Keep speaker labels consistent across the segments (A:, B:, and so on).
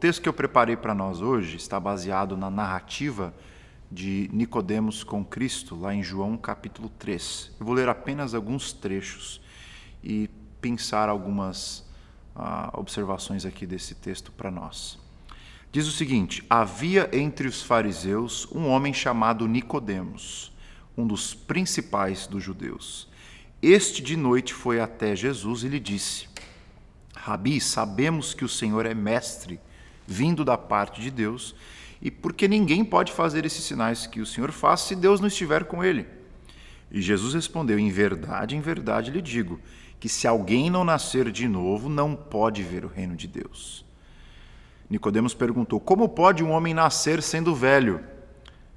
A: texto que eu preparei para nós hoje está baseado na narrativa de Nicodemos com Cristo, lá em João capítulo 3. Eu vou ler apenas alguns trechos e pensar algumas ah, observações aqui desse texto para nós. Diz o seguinte: Havia entre os fariseus um homem chamado Nicodemos, um dos principais dos judeus. Este de noite foi até Jesus e lhe disse: Rabi, sabemos que o Senhor é mestre vindo da parte de Deus, e porque ninguém pode fazer esses sinais que o Senhor faz se Deus não estiver com ele. E Jesus respondeu: Em verdade, em verdade lhe digo, que se alguém não nascer de novo, não pode ver o reino de Deus. Nicodemos perguntou: Como pode um homem nascer sendo velho?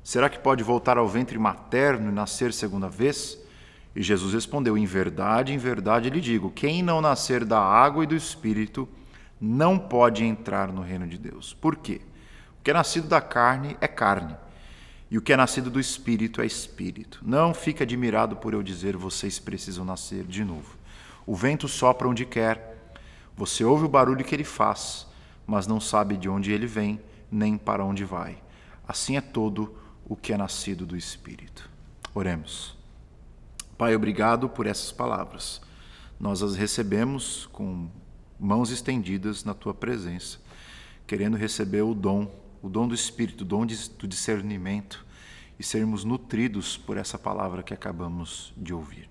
A: Será que pode voltar ao ventre materno e nascer segunda vez? E Jesus respondeu: Em verdade, em verdade lhe digo: quem não nascer da água e do espírito não pode entrar no reino de Deus. Por quê? O que é nascido da carne é carne, e o que é nascido do espírito é espírito. Não fique admirado por eu dizer vocês precisam nascer de novo. O vento sopra onde quer, você ouve o barulho que ele faz, mas não sabe de onde ele vem, nem para onde vai. Assim é todo o que é nascido do espírito. Oremos. Pai, obrigado por essas palavras. Nós as recebemos com mãos estendidas na tua presença, querendo receber o dom, o dom do Espírito, o dom de, do discernimento e sermos nutridos por essa palavra que acabamos de ouvir.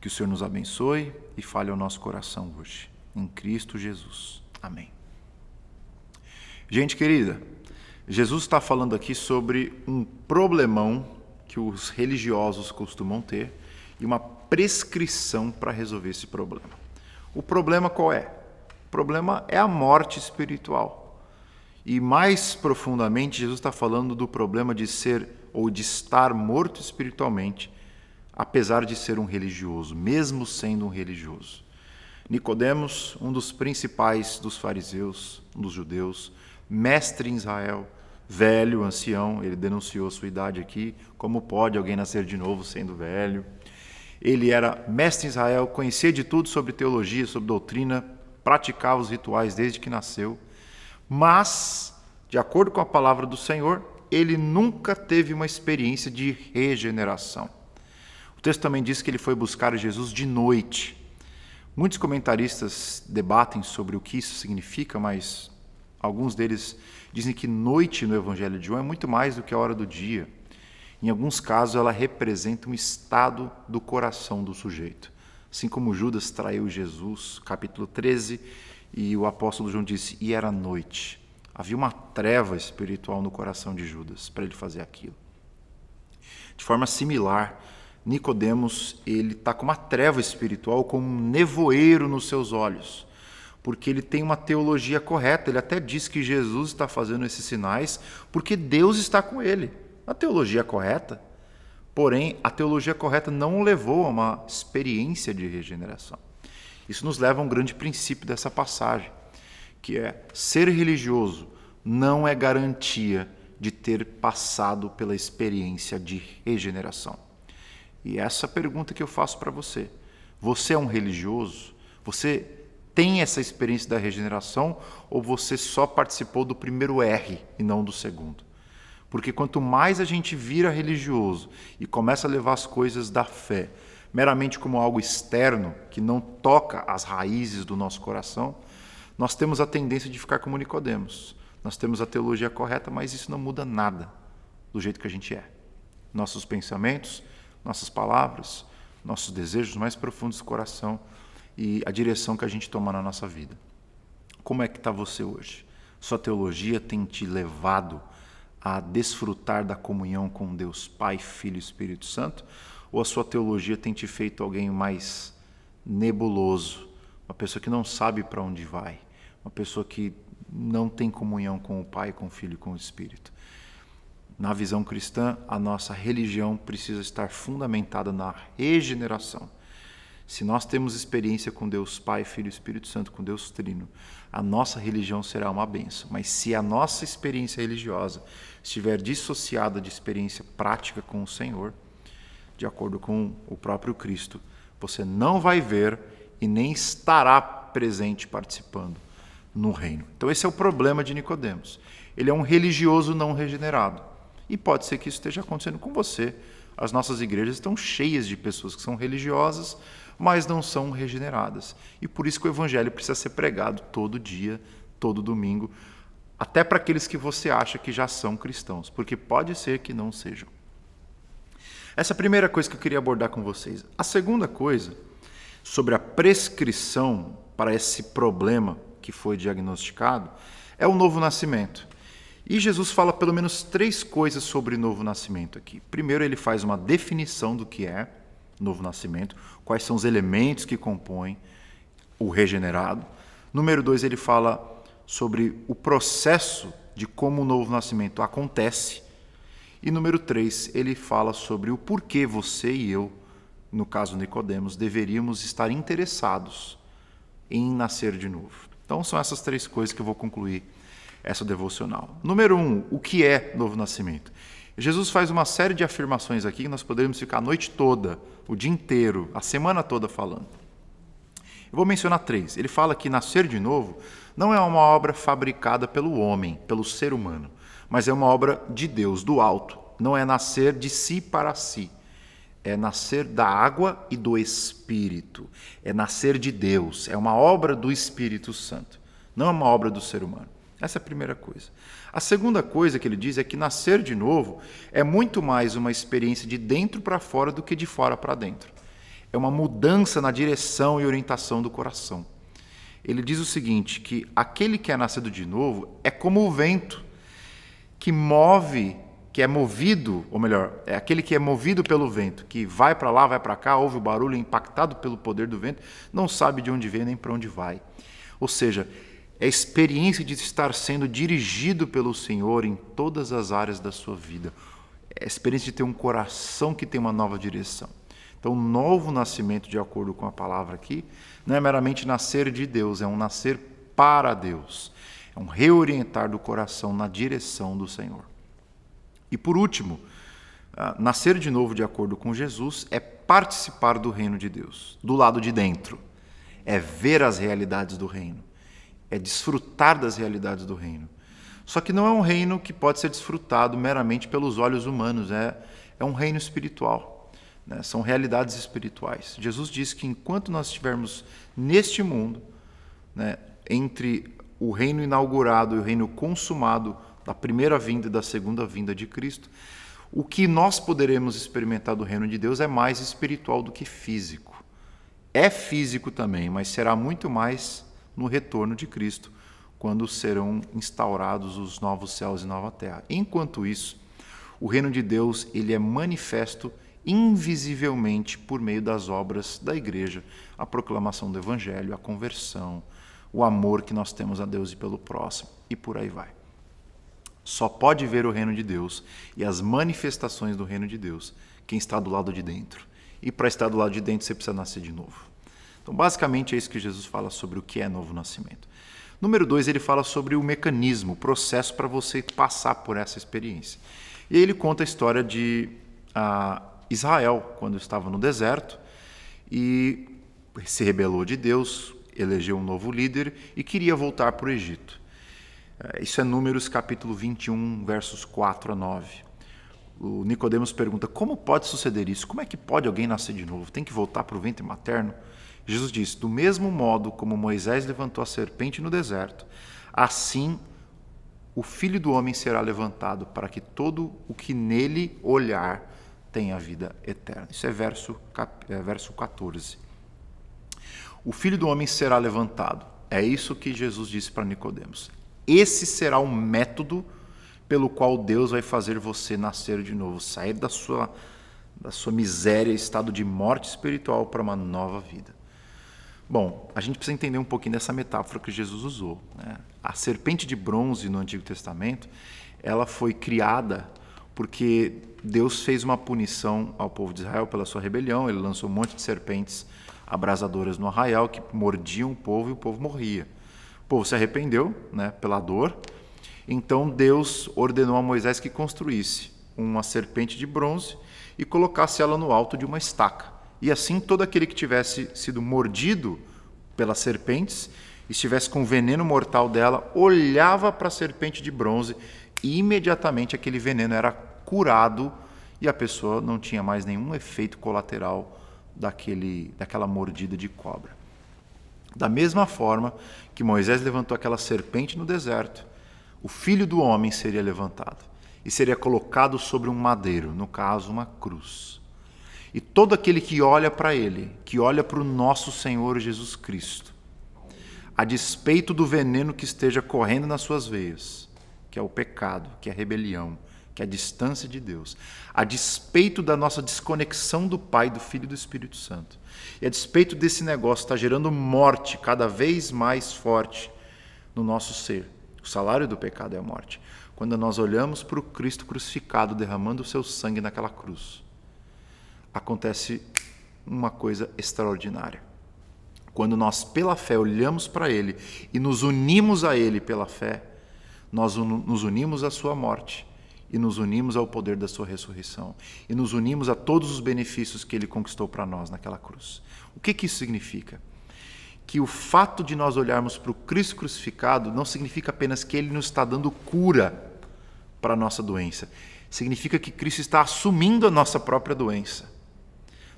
A: Que o Senhor nos abençoe e fale ao nosso coração hoje. Em Cristo Jesus. Amém. Gente querida, Jesus está falando aqui sobre um problemão que os religiosos costumam ter e uma prescrição para resolver esse problema. O problema qual é? problema é a morte espiritual. E mais profundamente, Jesus está falando do problema de ser ou de estar morto espiritualmente, apesar de ser um religioso, mesmo sendo um religioso. Nicodemos, um dos principais dos fariseus, um dos judeus, mestre em Israel, velho, ancião, ele denunciou sua idade aqui, como pode alguém nascer de novo sendo velho? Ele era mestre em Israel, conhecia de tudo sobre teologia, sobre doutrina, praticava os rituais desde que nasceu, mas, de acordo com a palavra do Senhor, ele nunca teve uma experiência de regeneração. O texto também diz que ele foi buscar Jesus de noite. Muitos comentaristas debatem sobre o que isso significa, mas alguns deles dizem que noite no Evangelho de João é muito mais do que a hora do dia. Em alguns casos, ela representa um estado do coração do sujeito assim como Judas traiu Jesus, capítulo 13, e o apóstolo João disse: E era noite. Havia uma treva espiritual no coração de Judas para ele fazer aquilo. De forma similar, Nicodemos ele está com uma treva espiritual, com um nevoeiro nos seus olhos, porque ele tem uma teologia correta. Ele até diz que Jesus está fazendo esses sinais porque Deus está com ele. A teologia correta. Porém, a teologia correta não levou a uma experiência de regeneração. Isso nos leva a um grande princípio dessa passagem, que é ser religioso não é garantia de ter passado pela experiência de regeneração. E essa pergunta que eu faço para você: você é um religioso? Você tem essa experiência da regeneração ou você só participou do primeiro R e não do segundo? Porque quanto mais a gente vira religioso e começa a levar as coisas da fé meramente como algo externo, que não toca as raízes do nosso coração, nós temos a tendência de ficar como Nicodemos. Nós temos a teologia correta, mas isso não muda nada do jeito que a gente é. Nossos pensamentos, nossas palavras, nossos desejos mais profundos do coração e a direção que a gente toma na nossa vida. Como é que está você hoje? Sua teologia tem te levado a desfrutar da comunhão com Deus Pai, Filho e Espírito Santo? Ou a sua teologia tem te feito alguém mais nebuloso, uma pessoa que não sabe para onde vai, uma pessoa que não tem comunhão com o Pai, com o Filho e com o Espírito? Na visão cristã, a nossa religião precisa estar fundamentada na regeneração se nós temos experiência com Deus Pai, Filho e Espírito Santo, com Deus Trino, a nossa religião será uma benção. Mas se a nossa experiência religiosa estiver dissociada de experiência prática com o Senhor, de acordo com o próprio Cristo, você não vai ver e nem estará presente participando no reino. Então esse é o problema de Nicodemos. Ele é um religioso não regenerado. E pode ser que isso esteja acontecendo com você. As nossas igrejas estão cheias de pessoas que são religiosas, mas não são regeneradas. E por isso que o evangelho precisa ser pregado todo dia, todo domingo, até para aqueles que você acha que já são cristãos, porque pode ser que não sejam. Essa é a primeira coisa que eu queria abordar com vocês. A segunda coisa, sobre a prescrição para esse problema que foi diagnosticado, é o novo nascimento. E Jesus fala pelo menos três coisas sobre novo nascimento aqui. Primeiro, ele faz uma definição do que é novo nascimento, quais são os elementos que compõem o regenerado. Número dois, ele fala sobre o processo de como o novo nascimento acontece. E número três, ele fala sobre o porquê você e eu, no caso Nicodemos, deveríamos estar interessados em nascer de novo. Então são essas três coisas que eu vou concluir essa devocional. Número um, o que é novo nascimento? Jesus faz uma série de afirmações aqui que nós poderíamos ficar a noite toda, o dia inteiro, a semana toda falando. Eu vou mencionar três. Ele fala que nascer de novo não é uma obra fabricada pelo homem, pelo ser humano, mas é uma obra de Deus, do alto. Não é nascer de si para si. É nascer da água e do Espírito. É nascer de Deus. É uma obra do Espírito Santo. Não é uma obra do ser humano. Essa é a primeira coisa. A segunda coisa que ele diz é que nascer de novo é muito mais uma experiência de dentro para fora do que de fora para dentro. É uma mudança na direção e orientação do coração. Ele diz o seguinte: que aquele que é nascido de novo é como o vento que move, que é movido, ou melhor, é aquele que é movido pelo vento, que vai para lá, vai para cá, ouve o barulho, é impactado pelo poder do vento, não sabe de onde vem nem para onde vai. Ou seja, é a experiência de estar sendo dirigido pelo Senhor em todas as áreas da sua vida. É a experiência de ter um coração que tem uma nova direção. Então, novo nascimento, de acordo com a palavra aqui, não é meramente nascer de Deus, é um nascer para Deus. É um reorientar do coração na direção do Senhor. E por último, ah, nascer de novo, de acordo com Jesus, é participar do reino de Deus, do lado de dentro. É ver as realidades do reino é desfrutar das realidades do reino. Só que não é um reino que pode ser desfrutado meramente pelos olhos humanos, é, é um reino espiritual. Né? São realidades espirituais. Jesus diz que enquanto nós estivermos neste mundo, né, entre o reino inaugurado e o reino consumado da primeira vinda e da segunda vinda de Cristo, o que nós poderemos experimentar do reino de Deus é mais espiritual do que físico. É físico também, mas será muito mais no retorno de Cristo, quando serão instaurados os novos céus e nova terra. Enquanto isso, o reino de Deus ele é manifesto invisivelmente por meio das obras da igreja, a proclamação do evangelho, a conversão, o amor que nós temos a Deus e pelo próximo, e por aí vai. Só pode ver o reino de Deus e as manifestações do reino de Deus quem está do lado de dentro. E para estar do lado de dentro, você precisa nascer de novo. Então, basicamente, é isso que Jesus fala sobre o que é novo nascimento. Número dois, ele fala sobre o mecanismo, o processo para você passar por essa experiência. E ele conta a história de ah, Israel, quando estava no deserto e se rebelou de Deus, elegeu um novo líder e queria voltar para o Egito. Eh, isso é Números capítulo 21, versos 4 a 9. O Nicodemos pergunta: Como pode suceder isso? Como é que pode alguém nascer de novo? Tem que voltar para o ventre materno? Jesus disse: Do mesmo modo como Moisés levantou a serpente no deserto, assim o filho do homem será levantado, para que todo o que nele olhar tenha vida eterna. Isso é verso, cap... é verso 14. O filho do homem será levantado. É isso que Jesus disse para Nicodemos. Esse será o método pelo qual Deus vai fazer você nascer de novo, sair da sua da sua miséria, estado de morte espiritual para uma nova vida. Bom, a gente precisa entender um pouquinho dessa metáfora que Jesus usou. Né? A serpente de bronze no Antigo Testamento, ela foi criada porque Deus fez uma punição ao povo de Israel pela sua rebelião. Ele lançou um monte de serpentes abrasadoras no arraial que mordiam o povo e o povo morria. O povo se arrependeu né, pela dor. Então Deus ordenou a Moisés que construísse uma serpente de bronze e colocasse ela no alto de uma estaca e assim todo aquele que tivesse sido mordido pelas serpentes, estivesse com o veneno mortal dela, olhava para a serpente de bronze e imediatamente aquele veneno era curado e a pessoa não tinha mais nenhum efeito colateral daquele, daquela mordida de cobra. Da mesma forma que Moisés levantou aquela serpente no deserto, o filho do homem seria levantado e seria colocado sobre um madeiro, no caso, uma cruz e todo aquele que olha para Ele, que olha para o nosso Senhor Jesus Cristo, a despeito do veneno que esteja correndo nas suas veias, que é o pecado, que é a rebelião, que é a distância de Deus, a despeito da nossa desconexão do Pai, do Filho e do Espírito Santo, e a despeito desse negócio está gerando morte cada vez mais forte no nosso ser. O salário do pecado é a morte. Quando nós olhamos para o Cristo crucificado derramando o seu sangue naquela cruz, acontece uma coisa extraordinária. Quando nós, pela fé, olhamos para Ele e nos unimos a Ele pela fé, nós nos unimos à Sua morte e nos unimos ao poder da Sua ressurreição e nos unimos a todos os benefícios que Ele conquistou para nós naquela cruz. O que, que isso significa? Que o fato de nós olharmos para o Cristo crucificado não significa apenas que Ele nos está dando cura para a nossa doença, significa que Cristo está assumindo a nossa própria doença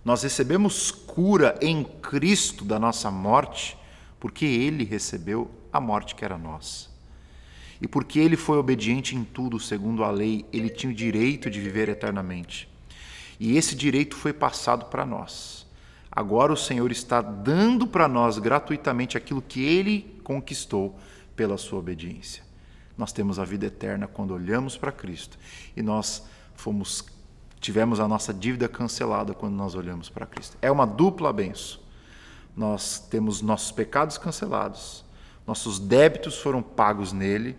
A: nós recebemos cura em Cristo da nossa morte, porque ele recebeu a morte que era nossa. E porque ele foi obediente em tudo segundo a lei, ele tinha o direito de viver eternamente. E esse direito foi passado para nós. Agora o Senhor está dando para nós gratuitamente aquilo que ele conquistou pela sua obediência. Nós temos a vida eterna quando olhamos para Cristo e nós fomos tivemos a nossa dívida cancelada quando nós olhamos para Cristo. É uma dupla benção. Nós temos nossos pecados cancelados, nossos débitos foram pagos nele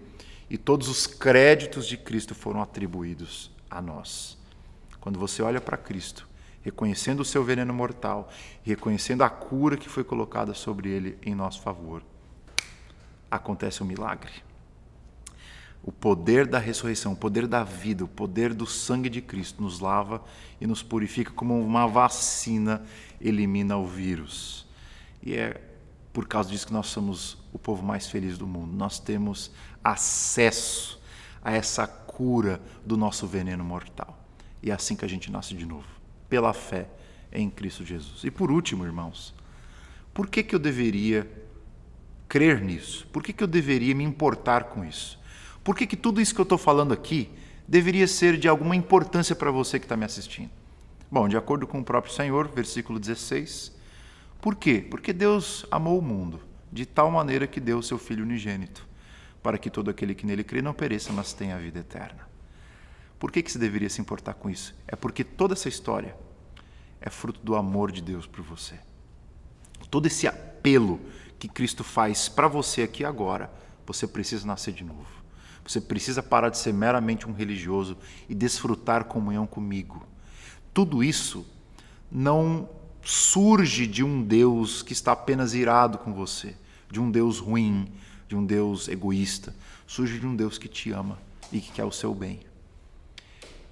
A: e todos os créditos de Cristo foram atribuídos a nós. Quando você olha para Cristo, reconhecendo o seu veneno mortal, reconhecendo a cura que foi colocada sobre ele em nosso favor, acontece um milagre. O poder da ressurreição, o poder da vida, o poder do sangue de Cristo nos lava e nos purifica como uma vacina elimina o vírus. E é por causa disso que nós somos o povo mais feliz do mundo. Nós temos acesso a essa cura do nosso veneno mortal. E é assim que a gente nasce de novo, pela fé em Cristo Jesus. E por último, irmãos, por que, que eu deveria crer nisso? Por que, que eu deveria me importar com isso? Por que, que tudo isso que eu estou falando aqui deveria ser de alguma importância para você que está me assistindo? Bom, de acordo com o próprio Senhor, versículo 16. Por quê? Porque Deus amou o mundo de tal maneira que deu o seu Filho unigênito, para que todo aquele que nele crê não pereça, mas tenha a vida eterna. Por que, que você deveria se importar com isso? É porque toda essa história é fruto do amor de Deus por você. Todo esse apelo que Cristo faz para você aqui agora, você precisa nascer de novo. Você precisa parar de ser meramente um religioso e desfrutar comunhão comigo. Tudo isso não surge de um Deus que está apenas irado com você, de um Deus ruim, de um Deus egoísta. Surge de um Deus que te ama e que quer o seu bem.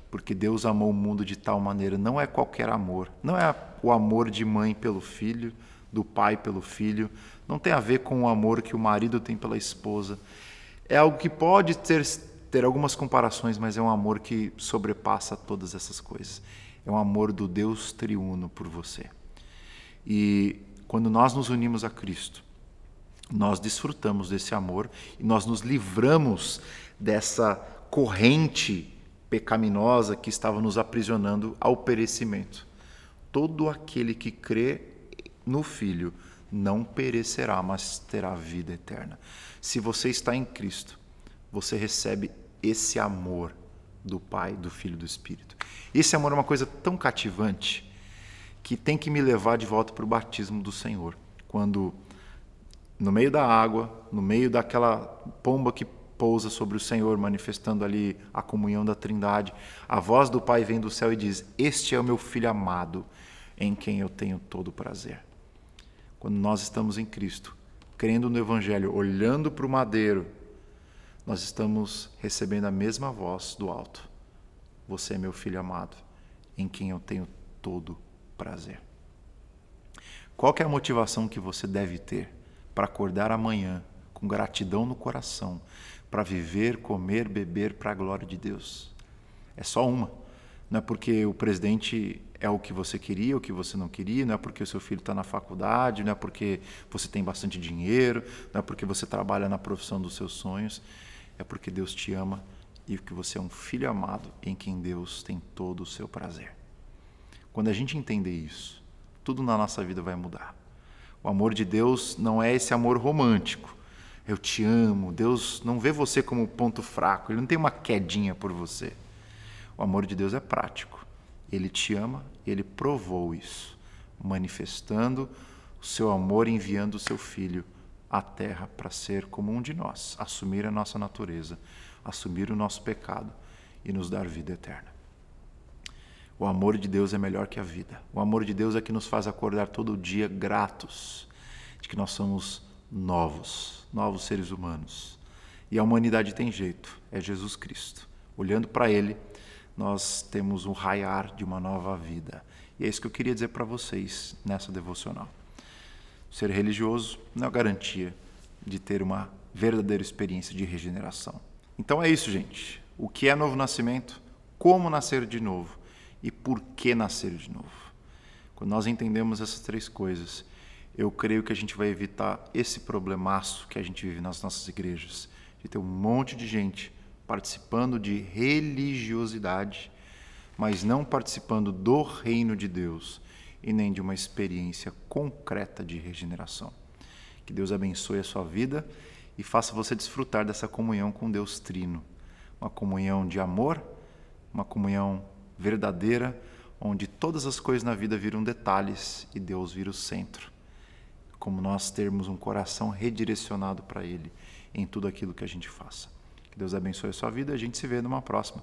A: Porque Deus amou o mundo de tal maneira, não é qualquer amor, não é o amor de mãe pelo filho, do pai pelo filho, não tem a ver com o amor que o marido tem pela esposa, é algo que pode ter, ter algumas comparações, mas é um amor que sobrepassa todas essas coisas. É um amor do Deus triuno por você. E quando nós nos unimos a Cristo, nós desfrutamos desse amor e nós nos livramos dessa corrente pecaminosa que estava nos aprisionando ao perecimento. Todo aquele que crê no Filho não perecerá, mas terá vida eterna. Se você está em Cristo, você recebe esse amor do Pai, do Filho e do Espírito. Esse amor é uma coisa tão cativante que tem que me levar de volta para o batismo do Senhor. Quando, no meio da água, no meio daquela pomba que pousa sobre o Senhor, manifestando ali a comunhão da Trindade, a voz do Pai vem do céu e diz: Este é o meu filho amado, em quem eu tenho todo prazer. Quando nós estamos em Cristo, crendo no Evangelho, olhando para o madeiro, nós estamos recebendo a mesma voz do alto. Você é meu filho amado, em quem eu tenho todo prazer. Qual é a motivação que você deve ter para acordar amanhã com gratidão no coração, para viver, comer, beber para a glória de Deus? É só uma. Não é porque o presidente é o que você queria, o que você não queria, não é porque o seu filho está na faculdade, não é porque você tem bastante dinheiro, não é porque você trabalha na profissão dos seus sonhos, é porque Deus te ama e que você é um filho amado em quem Deus tem todo o seu prazer. Quando a gente entender isso, tudo na nossa vida vai mudar. O amor de Deus não é esse amor romântico. Eu te amo. Deus não vê você como ponto fraco, ele não tem uma quedinha por você. O amor de Deus é prático. Ele te ama ele provou isso, manifestando o seu amor enviando o seu filho à terra para ser como um de nós, assumir a nossa natureza, assumir o nosso pecado e nos dar vida eterna. O amor de Deus é melhor que a vida. O amor de Deus é que nos faz acordar todo dia gratos de que nós somos novos, novos seres humanos. E a humanidade tem jeito, é Jesus Cristo. Olhando para ele, nós temos um raiar de uma nova vida. E é isso que eu queria dizer para vocês nessa devocional. Ser religioso não é garantia de ter uma verdadeira experiência de regeneração. Então é isso, gente. O que é novo nascimento? Como nascer de novo? E por que nascer de novo? Quando nós entendemos essas três coisas, eu creio que a gente vai evitar esse problemaço que a gente vive nas nossas igrejas, de ter um monte de gente participando de religiosidade, mas não participando do reino de Deus e nem de uma experiência concreta de regeneração. Que Deus abençoe a sua vida e faça você desfrutar dessa comunhão com Deus Trino, uma comunhão de amor, uma comunhão verdadeira, onde todas as coisas na vida viram detalhes e Deus vira o centro. Como nós termos um coração redirecionado para Ele em tudo aquilo que a gente faça. Que Deus abençoe a sua vida. A gente se vê numa próxima.